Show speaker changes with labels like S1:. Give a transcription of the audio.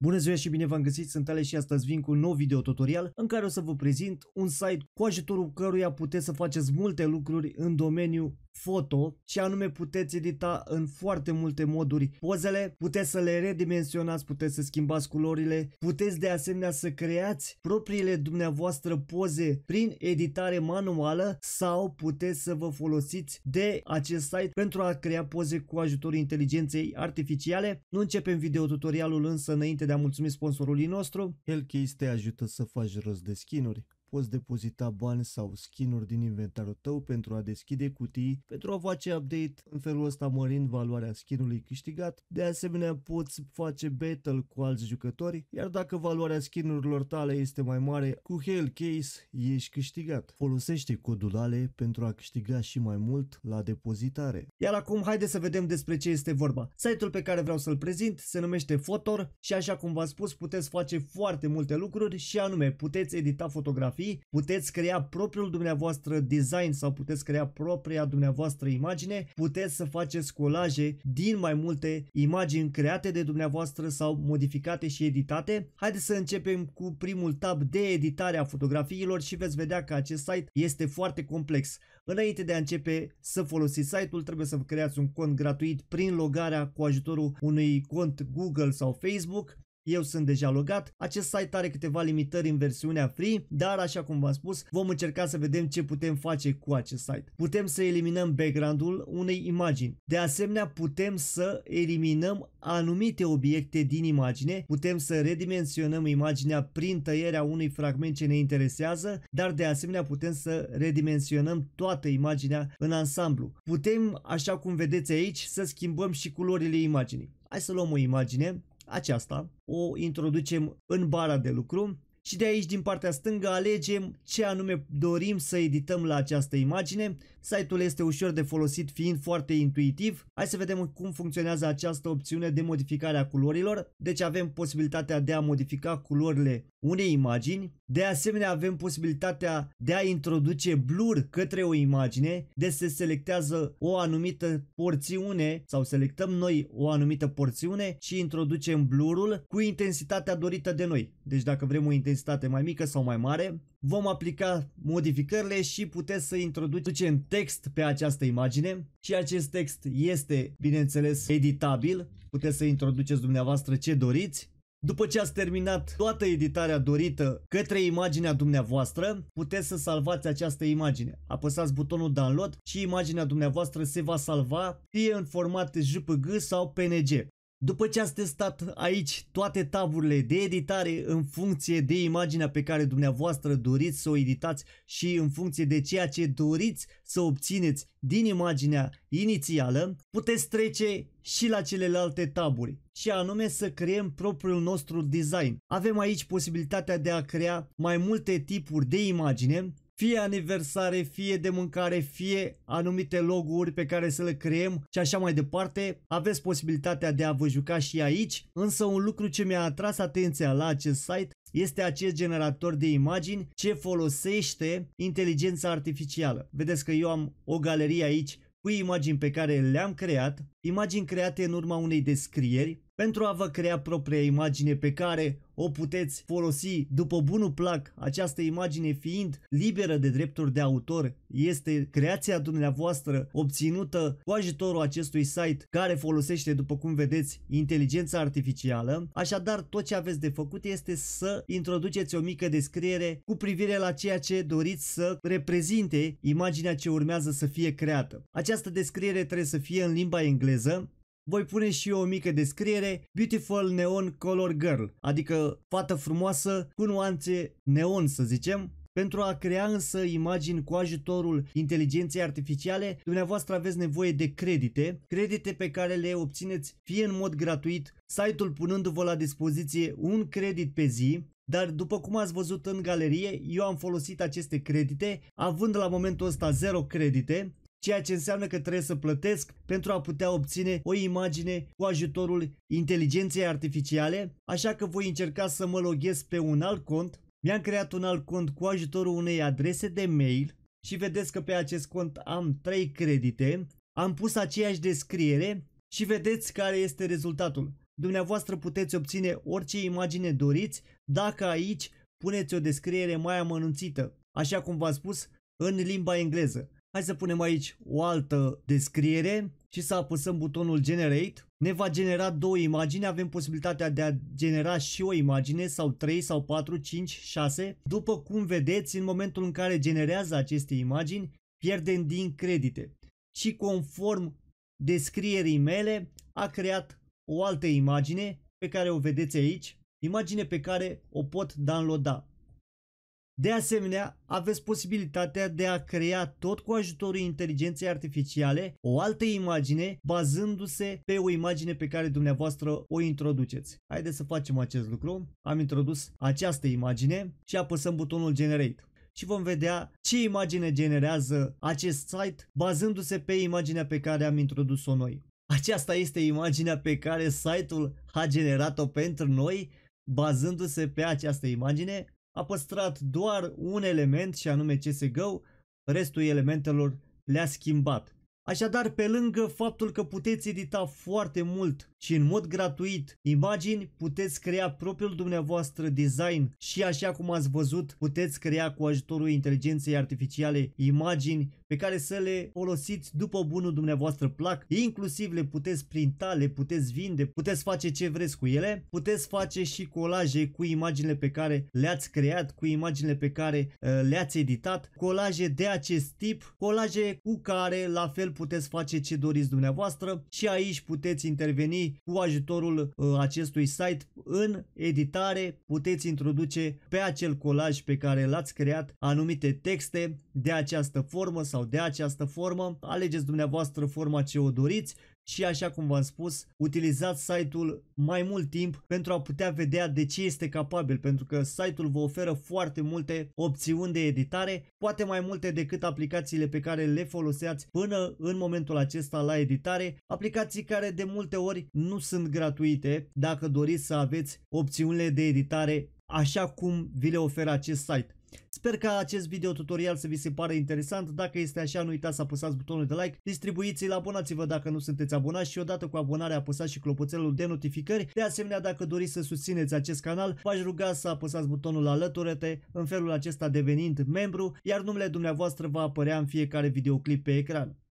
S1: Bună ziua și bine v-am găsit, sunt Ale și astăzi vin cu un nou video tutorial în care o să vă prezint un site cu ajutorul căruia puteți să faceți multe lucruri în domeniul foto și anume puteți edita în foarte multe moduri pozele, puteți să le redimensionați, puteți să schimbați culorile, puteți de asemenea să creați propriile dumneavoastră poze prin editare manuală sau puteți să vă folosiți de acest site pentru a crea poze cu ajutorul inteligenței artificiale. Nu începem video tutorialul însă înainte de a mulțumi sponsorului nostru, el te ajută să faci rost de skinuri poți depozita bani sau skinuri din inventarul tău pentru a deschide cutii, pentru a face update, în felul ăsta mărind valoarea skin-ului câștigat. De asemenea, poți face battle cu alți jucători, iar dacă valoarea skinurilor tale este mai mare, cu Hell Case ești câștigat. Folosește codul ALE pentru a câștiga și mai mult la depozitare. Iar acum haide să vedem despre ce este vorba. Site-ul pe care vreau să-l prezint se numește Fotor și așa cum v-am spus puteți face foarte multe lucruri și anume puteți edita fotografii fotografii, puteți crea propriul dumneavoastră design sau puteți crea propria dumneavoastră imagine, puteți să faceți colaje din mai multe imagini create de dumneavoastră sau modificate și editate. Haideți să începem cu primul tab de editare a fotografiilor și veți vedea că acest site este foarte complex. Înainte de a începe să folosiți site-ul, trebuie să vă creați un cont gratuit prin logarea cu ajutorul unui cont Google sau Facebook eu sunt deja logat. Acest site are câteva limitări în versiunea free, dar așa cum v-am spus, vom încerca să vedem ce putem face cu acest site. Putem să eliminăm background-ul unei imagini. De asemenea, putem să eliminăm anumite obiecte din imagine, putem să redimensionăm imaginea prin tăierea unui fragment ce ne interesează, dar de asemenea putem să redimensionăm toată imaginea în ansamblu. Putem, așa cum vedeți aici, să schimbăm și culorile imaginii. Hai să luăm o imagine aceasta o introducem în bara de lucru și de aici din partea stângă alegem ce anume dorim să edităm la această imagine. Site-ul este ușor de folosit fiind foarte intuitiv. Hai să vedem cum funcționează această opțiune de modificare a culorilor. Deci avem posibilitatea de a modifica culorile unei imagini. De asemenea avem posibilitatea de a introduce blur către o imagine. Deci se selectează o anumită porțiune sau selectăm noi o anumită porțiune și introducem blurul cu intensitatea dorită de noi. Deci dacă vrem o intensitate mai mică sau mai mare, vom aplica modificările și puteți să introducem text pe această imagine și acest text este, bineînțeles, editabil, puteți să introduceți dumneavoastră ce doriți. După ce ați terminat toată editarea dorită către imaginea dumneavoastră, puteți să salvați această imagine. Apăsați butonul download și imaginea dumneavoastră se va salva fie în format JPG sau PNG. După ce ați testat aici toate taburile de editare în funcție de imaginea pe care dumneavoastră doriți să o editați și în funcție de ceea ce doriți să obțineți din imaginea inițială, puteți trece și la celelalte taburi și anume să creăm propriul nostru design. Avem aici posibilitatea de a crea mai multe tipuri de imagine fie aniversare, fie de mâncare, fie anumite loguri pe care să le creăm și așa mai departe. Aveți posibilitatea de a vă juca și aici, însă un lucru ce mi-a atras atenția la acest site este acest generator de imagini ce folosește inteligența artificială. Vedeți că eu am o galerie aici cu imagini pe care le-am creat, imagini create în urma unei descrieri pentru a vă crea propria imagine pe care o puteți folosi după bunul plac, această imagine fiind liberă de drepturi de autor, este creația dumneavoastră obținută cu ajutorul acestui site care folosește, după cum vedeți, inteligența artificială. Așadar, tot ce aveți de făcut este să introduceți o mică descriere cu privire la ceea ce doriți să reprezinte imaginea ce urmează să fie creată. Această descriere trebuie să fie în limba engleză, voi pune și eu o mică descriere, Beautiful Neon Color Girl, adică fată frumoasă cu nuanțe neon să zicem, pentru a crea însă imagini cu ajutorul inteligenței artificiale, dumneavoastră aveți nevoie de credite, credite pe care le obțineți fie în mod gratuit, site-ul punându-vă la dispoziție un credit pe zi, dar după cum ați văzut în galerie, eu am folosit aceste credite, având la momentul ăsta 0 credite ceea ce înseamnă că trebuie să plătesc pentru a putea obține o imagine cu ajutorul inteligenței artificiale, așa că voi încerca să mă loghez pe un alt cont. Mi-am creat un alt cont cu ajutorul unei adrese de mail și vedeți că pe acest cont am 3 credite. Am pus aceeași descriere și vedeți care este rezultatul. Dumneavoastră puteți obține orice imagine doriți dacă aici puneți o descriere mai amănunțită, așa cum v-am spus, în limba engleză. Hai să punem aici o altă descriere și să apăsăm butonul Generate. Ne va genera două imagini, avem posibilitatea de a genera și o imagine sau 3 sau 4, 5, 6. După cum vedeți, în momentul în care generează aceste imagini, pierdem din credite. Și conform descrierii mele, a creat o altă imagine pe care o vedeți aici, imagine pe care o pot downloada. De asemenea, aveți posibilitatea de a crea tot cu ajutorul inteligenței artificiale o altă imagine bazându-se pe o imagine pe care dumneavoastră o introduceți. Haideți să facem acest lucru. Am introdus această imagine și apăsăm butonul Generate și vom vedea ce imagine generează acest site bazându-se pe imaginea pe care am introdus-o noi. Aceasta este imaginea pe care site-ul a generat-o pentru noi bazându-se pe această imagine a păstrat doar un element și anume CSGO, restul elementelor le-a schimbat. Așadar, pe lângă faptul că puteți edita foarte mult și în mod gratuit imagini, puteți crea propriul dumneavoastră design și așa cum ați văzut puteți crea cu ajutorul inteligenței artificiale imagini pe care să le folosiți după bunul dumneavoastră plac, inclusiv le puteți printa, le puteți vinde, puteți face ce vreți cu ele, puteți face și colaje cu imaginile pe care le-ați creat, cu imaginile pe care uh, le-ați editat, colaje de acest tip, colaje cu care la fel puteți face ce doriți dumneavoastră și aici puteți interveni cu ajutorul uh, acestui site în editare puteți introduce pe acel colaj pe care l-ați creat anumite texte de această formă sau de această formă. Alegeți dumneavoastră forma ce o doriți și așa cum v-am spus, utilizați site-ul mai mult timp pentru a putea vedea de ce este capabil, pentru că site-ul vă oferă foarte multe opțiuni de editare, poate mai multe decât aplicațiile pe care le foloseați până în momentul acesta la editare, aplicații care de multe ori nu sunt gratuite dacă doriți să aveți opțiunile de editare așa cum vi le oferă acest site. Sper că acest video tutorial să vi se pare interesant, dacă este așa nu uitați să apăsați butonul de like, distribuiți-l, abonați-vă dacă nu sunteți abonați și odată cu abonarea apăsați și clopoțelul de notificări, de asemenea dacă doriți să susțineți acest canal, v-aș ruga să apăsați butonul alăturete, în felul acesta devenind membru, iar numele dumneavoastră va apărea în fiecare videoclip pe ecran.